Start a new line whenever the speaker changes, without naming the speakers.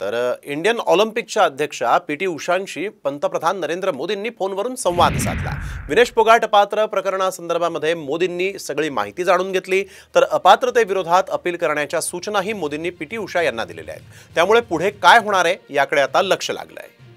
तर इंडियन ऑलिम्पिकच्या अध्यक्षा P T उषांशी पंतप्रधान नरेंद्र मोदींनी फोनवरून संवाद साधला विनेश फोगाट अपात्र प्रकरणासंदर्भामध्ये मोदींनी सगळी माहिती जाणून घेतली तर अपात्रतेविरोधात अपील करण्याच्या सूचनाही मोदींनी पी टी उषा यांना दिलेल्या आहेत त्यामुळे पुढे काय होणार आहे याकडे आता लक्ष लागलं आहे